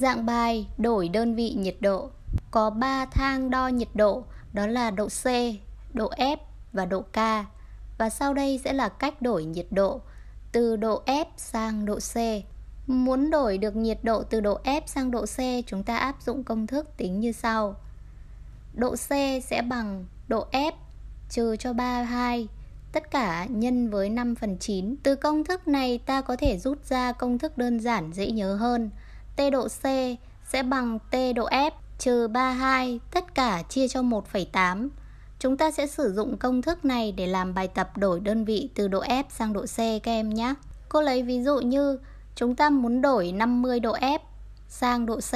Dạng bài đổi đơn vị nhiệt độ có 3 thang đo nhiệt độ, đó là độ C, độ F và độ K. Và sau đây sẽ là cách đổi nhiệt độ từ độ F sang độ C. Muốn đổi được nhiệt độ từ độ F sang độ C, chúng ta áp dụng công thức tính như sau. Độ C sẽ bằng độ F trừ cho 32 tất cả nhân với 5 phần 9. Từ công thức này ta có thể rút ra công thức đơn giản dễ nhớ hơn. T độ C sẽ bằng T độ F trừ 32 tất cả chia cho 1,8. Chúng ta sẽ sử dụng công thức này để làm bài tập đổi đơn vị từ độ F sang độ C các em nhé. Cô lấy ví dụ như chúng ta muốn đổi 50 độ F sang độ C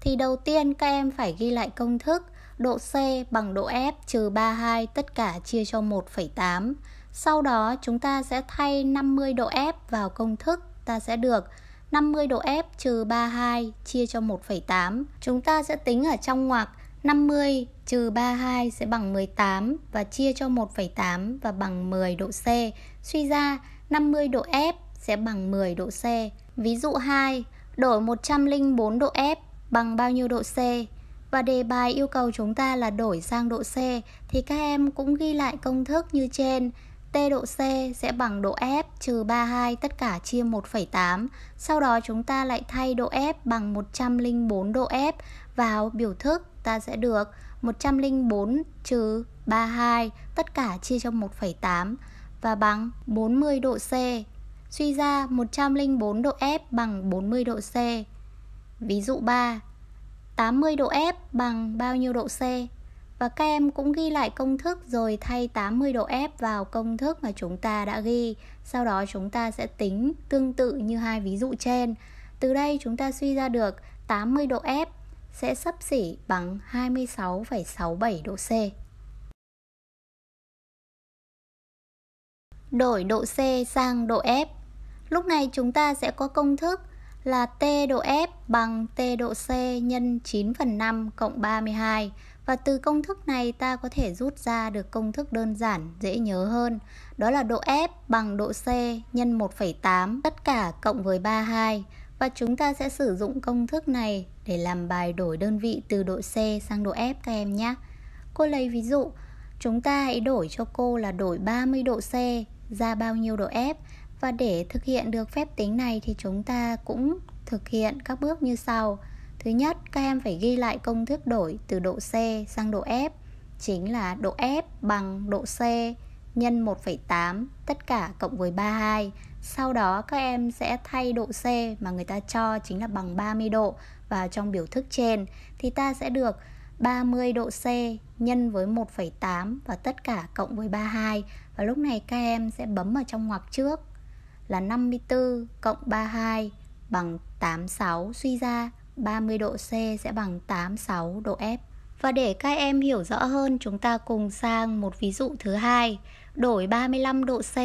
thì đầu tiên các em phải ghi lại công thức độ C bằng độ F trừ 32 tất cả chia cho 1,8. Sau đó chúng ta sẽ thay 50 độ F vào công thức ta sẽ được 50 độ F trừ 32 chia cho 1,8. Chúng ta sẽ tính ở trong ngoặc 50 trừ 32 sẽ bằng 18 và chia cho 1,8 và bằng 10 độ C. Suy ra 50 độ F sẽ bằng 10 độ C. Ví dụ 2, đổi 104 độ F bằng bao nhiêu độ C? Và đề bài yêu cầu chúng ta là đổi sang độ C thì các em cũng ghi lại công thức như trên. T độ C sẽ bằng độ F trừ 32 tất cả chia 1,8. Sau đó chúng ta lại thay độ F bằng 104 độ F vào biểu thức ta sẽ được 104 trừ 32 tất cả chia cho 1,8 và bằng 40 độ C. Suy ra 104 độ F bằng 40 độ C. Ví dụ 3. 80 độ F bằng bao nhiêu độ C? và các em cũng ghi lại công thức rồi thay 80 độ F vào công thức mà chúng ta đã ghi. Sau đó chúng ta sẽ tính tương tự như hai ví dụ trên. Từ đây chúng ta suy ra được 80 độ F sẽ sấp xỉ bằng 26,67 độ C. Đổi độ C sang độ F. Lúc này chúng ta sẽ có công thức là T độ F bằng T độ C nhân 9 phần 5 cộng 32 và từ công thức này ta có thể rút ra được công thức đơn giản dễ nhớ hơn, đó là độ F bằng độ C nhân 1,8 tất cả cộng với 32 và chúng ta sẽ sử dụng công thức này để làm bài đổi đơn vị từ độ C sang độ F các em nhé. Cô lấy ví dụ, chúng ta hãy đổi cho cô là đổi 30 độ C ra bao nhiêu độ F và để thực hiện được phép tính này thì chúng ta cũng thực hiện các bước như sau. Thứ nhất, các em phải ghi lại công thức đổi từ độ C sang độ F chính là độ F bằng độ C nhân 1,8 tất cả cộng với 32. Sau đó các em sẽ thay độ C mà người ta cho chính là bằng 30 độ vào trong biểu thức trên thì ta sẽ được 30 độ C nhân với 1,8 và tất cả cộng với 32 và lúc này các em sẽ bấm vào trong ngoặc trước là 54 cộng 32 bằng 86 suy ra 30 độ C sẽ bằng 86 độ F. Và để các em hiểu rõ hơn, chúng ta cùng sang một ví dụ thứ hai, đổi 35 độ C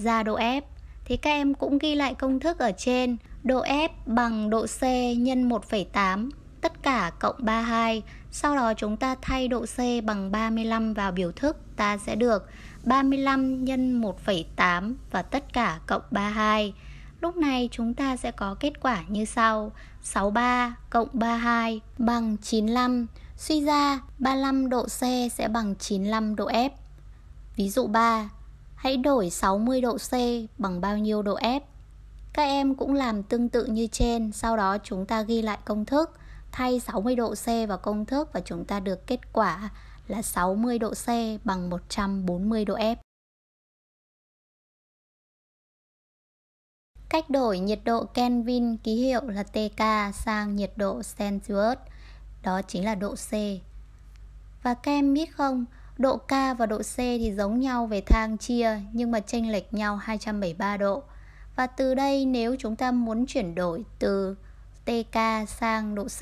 ra độ F. Thì các em cũng ghi lại công thức ở trên, độ F bằng độ C nhân 1,8 tất cả cộng 32, sau đó chúng ta thay độ C bằng 35 vào biểu thức, ta sẽ được 35 nhân 1,8 và tất cả cộng 32. Lúc này chúng ta sẽ có kết quả như sau 63 cộng 32 bằng 95 Suy ra 35 độ C sẽ bằng 95 độ F Ví dụ 3 Hãy đổi 60 độ C bằng bao nhiêu độ F Các em cũng làm tương tự như trên Sau đó chúng ta ghi lại công thức Thay 60 độ C vào công thức Và chúng ta được kết quả là 60 độ C bằng 140 độ F cách đổi nhiệt độ Kelvin ký hiệu là TK sang nhiệt độ Celsius, đó chính là độ C. Và các em biết không, độ K và độ C thì giống nhau về thang chia nhưng mà chênh lệch nhau 273 độ. Và từ đây nếu chúng ta muốn chuyển đổi từ TK sang độ C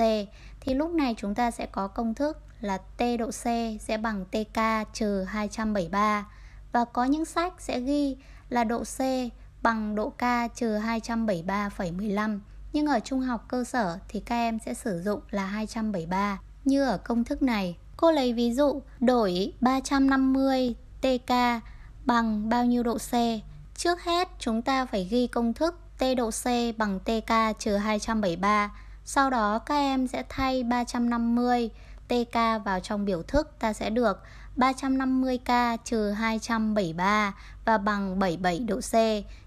thì lúc này chúng ta sẽ có công thức là T độ C sẽ bằng TK trừ 273 và có những sách sẽ ghi là độ C bằng độ K trừ 273,15 nhưng ở trung học cơ sở thì các em sẽ sử dụng là 273 như ở công thức này. Cô lấy ví dụ đổi 350 TK bằng bao nhiêu độ C? Trước hết chúng ta phải ghi công thức T độ C bằng TK trừ 273. Sau đó các em sẽ thay 350 TK vào trong biểu thức ta sẽ được 350 K trừ 273 và bằng 77 độ C.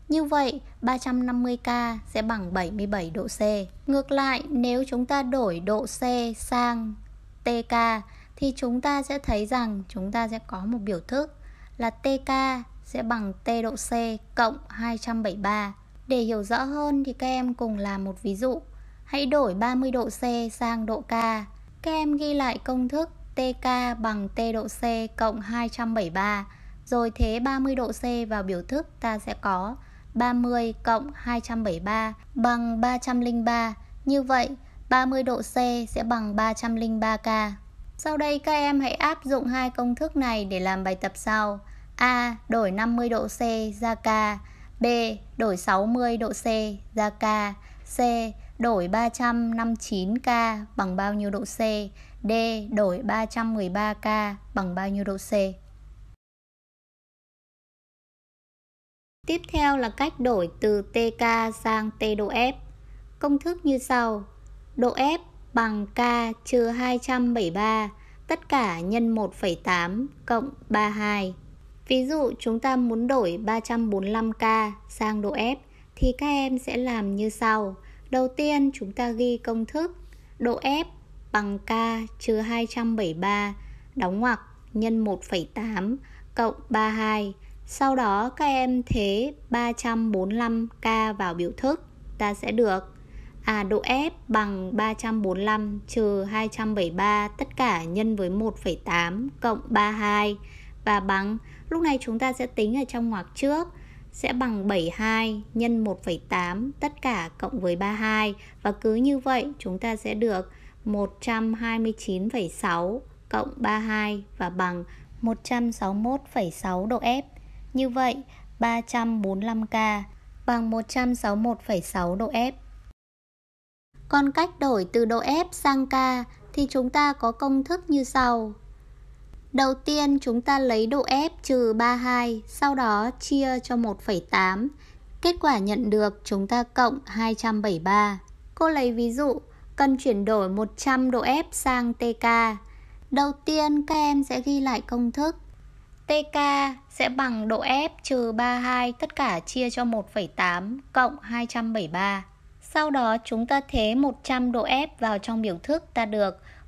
Như vậy, 350 K sẽ bằng 77 độ C. Ngược lại, nếu chúng ta đổi độ C sang TK thì chúng ta sẽ thấy rằng chúng ta sẽ có một biểu thức là TK sẽ bằng T độ C cộng 273. Để hiểu rõ hơn thì các em cùng làm một ví dụ. Hãy đổi 30 độ C sang độ K. Các em ghi lại công thức TK bằng T độ C cộng 273 Rồi thế 30 độ C vào biểu thức ta sẽ có 30 cộng 273 bằng 303 Như vậy 30 độ C sẽ bằng 303K Sau đây các em hãy áp dụng hai công thức này để làm bài tập sau A. Đổi 50 độ C ra K B. Đổi 60 độ C ra K C đổi 359K bằng bao nhiêu độ C? D. Đổi 313K bằng bao nhiêu độ C? Tiếp theo là cách đổi từ TK sang T độ F. Công thức như sau. Độ F bằng K trừ 273, tất cả nhân 1,8 cộng 32. Ví dụ chúng ta muốn đổi 345K sang độ F thì các em sẽ làm như sau. Đầu tiên chúng ta ghi công thức độ F bằng K trừ 273 đóng ngoặc nhân 1,8 cộng 32. Sau đó các em thế 345K vào biểu thức, ta sẽ được à, độ F bằng 345 trừ 273 tất cả nhân với 1,8 cộng 32 và bằng lúc này chúng ta sẽ tính ở trong ngoặc trước sẽ bằng 72 nhân 1,8 tất cả cộng với 32 và cứ như vậy chúng ta sẽ được 129,6 cộng 32 và bằng 161,6 độ F. Như vậy 345K bằng 161,6 độ F. Còn cách đổi từ độ F sang K thì chúng ta có công thức như sau. Đầu tiên chúng ta lấy độ F trừ 32, sau đó chia cho 1,8. Kết quả nhận được chúng ta cộng 273. Cô lấy ví dụ, cần chuyển đổi 100 độ F sang TK. Đầu tiên các em sẽ ghi lại công thức. TK sẽ bằng độ F trừ 32 tất cả chia cho 1,8 cộng 273. Sau đó chúng ta thế 100 độ F vào trong biểu thức ta được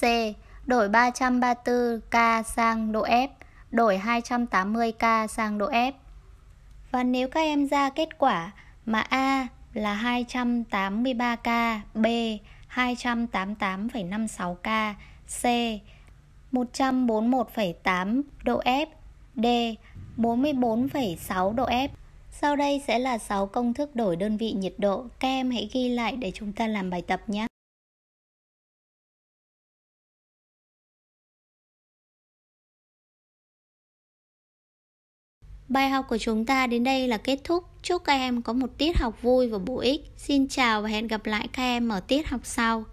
C. Đổi 334K sang độ F Đổi 280K sang độ F Và nếu các em ra kết quả mà A là 283K B 288,56K C 141,8 độ F D 44,6 độ F Sau đây sẽ là 6 công thức đổi đơn vị nhiệt độ Các em hãy ghi lại để chúng ta làm bài tập nhé Bài học của chúng ta đến đây là kết thúc. Chúc các em có một tiết học vui và bổ ích. Xin chào và hẹn gặp lại các em ở tiết học sau.